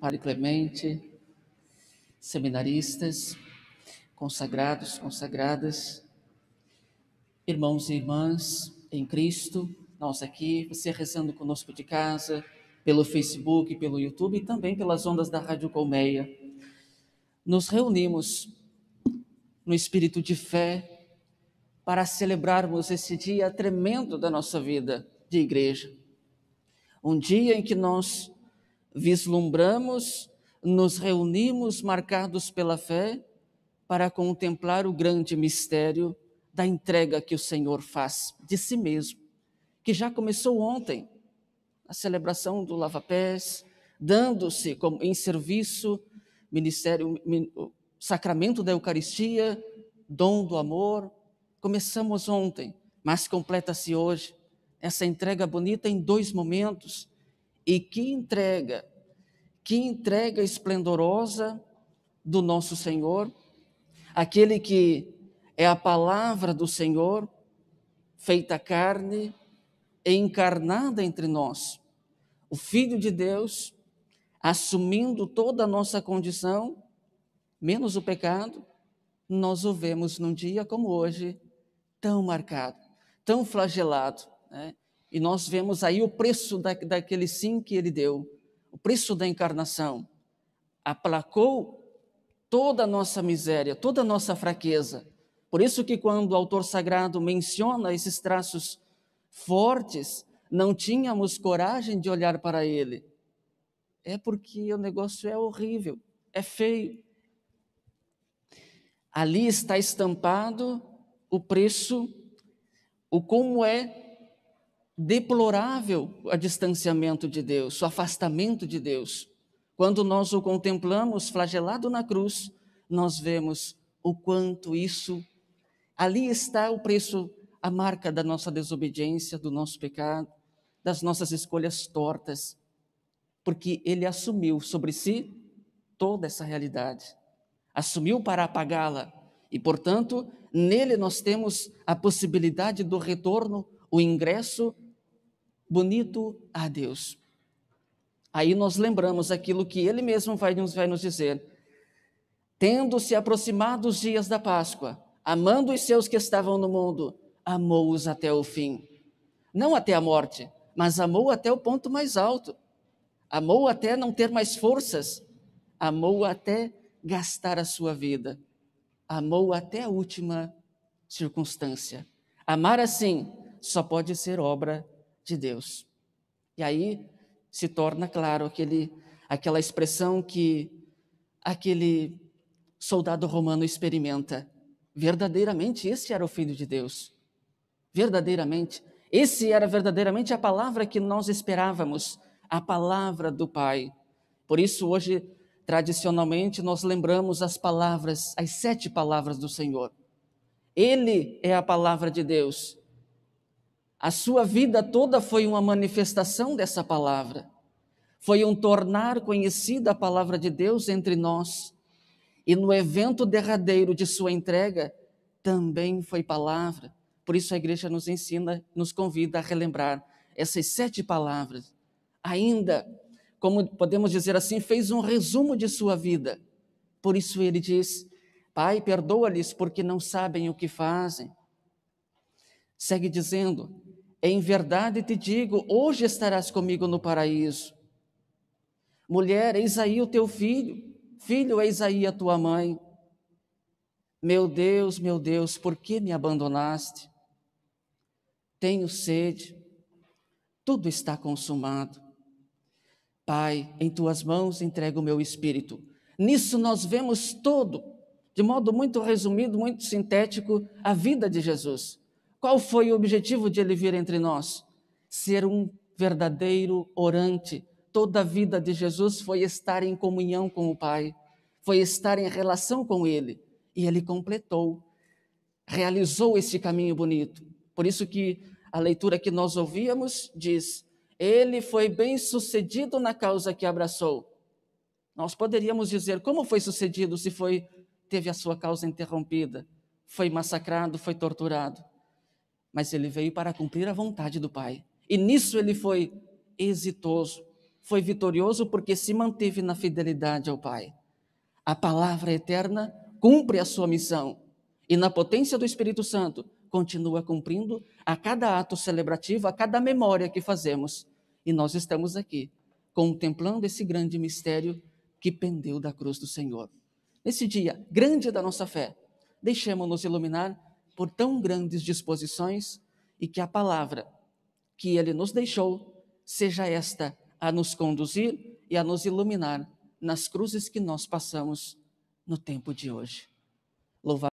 Padre Clemente, seminaristas, consagrados, consagradas, irmãos e irmãs em Cristo, nós aqui, você rezando conosco de casa, pelo Facebook, pelo YouTube e também pelas ondas da Rádio Colmeia. Nos reunimos no espírito de fé para celebrarmos esse dia tremendo da nossa vida de igreja. Um dia em que nós vislumbramos, nos reunimos marcados pela fé para contemplar o grande mistério da entrega que o Senhor faz de si mesmo, que já começou ontem, a celebração do lava-pés, dando-se em serviço, ministério, sacramento da Eucaristia, dom do amor. Começamos ontem, mas completa-se hoje essa entrega bonita em dois momentos e que entrega, que entrega esplendorosa do nosso Senhor, aquele que é a palavra do Senhor feita carne e encarnada entre nós. O Filho de Deus, assumindo toda a nossa condição, menos o pecado, nós o vemos num dia como hoje, tão marcado, tão flagelado. Né? E nós vemos aí o preço da, daquele sim que ele deu, o preço da encarnação. Aplacou toda a nossa miséria, toda a nossa fraqueza. Por isso que quando o autor sagrado menciona esses traços fortes, não tínhamos coragem de olhar para ele. É porque o negócio é horrível, é feio. Ali está estampado o preço, o como é deplorável o distanciamento de Deus, o afastamento de Deus. Quando nós o contemplamos flagelado na cruz, nós vemos o quanto isso. Ali está o preço, a marca da nossa desobediência, do nosso pecado, das nossas escolhas tortas, porque ele assumiu sobre si toda essa realidade. Assumiu para apagá-la e, portanto, nele nós temos a possibilidade do retorno, o ingresso bonito a Deus. Aí nós lembramos aquilo que ele mesmo vai nos, vai nos dizer. Tendo se aproximado os dias da Páscoa, amando os seus que estavam no mundo, amou-os até o fim. Não até a morte, mas amou até o ponto mais alto. Amou até não ter mais forças. Amou até gastar a sua vida. Amou até a última circunstância. Amar assim só pode ser obra de Deus. E aí se torna claro aquele, aquela expressão que aquele soldado romano experimenta. Verdadeiramente, esse era o Filho de Deus. Verdadeiramente, esse era verdadeiramente a palavra que nós esperávamos, a palavra do Pai. Por isso, hoje, tradicionalmente, nós lembramos as palavras, as sete palavras do Senhor. Ele é a palavra de Deus. A sua vida toda foi uma manifestação dessa palavra. Foi um tornar conhecida a palavra de Deus entre nós. E no evento derradeiro de sua entrega, também foi palavra. Por isso a igreja nos ensina, nos convida a relembrar essas sete palavras. Ainda, como podemos dizer assim, fez um resumo de sua vida. Por isso ele diz: Pai, perdoa-lhes porque não sabem o que fazem. Segue dizendo: Em verdade te digo, hoje estarás comigo no paraíso. Mulher, eis aí o teu filho, filho, eis aí a tua mãe. Meu Deus, meu Deus, por que me abandonaste? Tenho sede, tudo está consumado. Pai, em tuas mãos entrego o meu espírito. Nisso nós vemos todo, de modo muito resumido, muito sintético, a vida de Jesus. Qual foi o objetivo de ele vir entre nós? Ser um verdadeiro orante. Toda a vida de Jesus foi estar em comunhão com o Pai, foi estar em relação com Ele. E ele completou, realizou esse caminho bonito. Por isso que a leitura que nós ouvíamos diz: Ele foi bem sucedido na causa que abraçou. Nós poderíamos dizer como foi sucedido se foi teve a sua causa interrompida, foi massacrado, foi torturado mas ele veio para cumprir a vontade do Pai. E nisso ele foi exitoso, foi vitorioso porque se manteve na fidelidade ao Pai. A palavra eterna cumpre a sua missão e, na potência do Espírito Santo, continua cumprindo a cada ato celebrativo, a cada memória que fazemos. E nós estamos aqui, contemplando esse grande mistério que pendeu da cruz do Senhor. Nesse dia grande da nossa fé, deixemos-nos iluminar por tão grandes disposições e que a palavra que ele nos deixou seja esta a nos conduzir e a nos iluminar nas cruzes que nós passamos no tempo de hoje. Louvado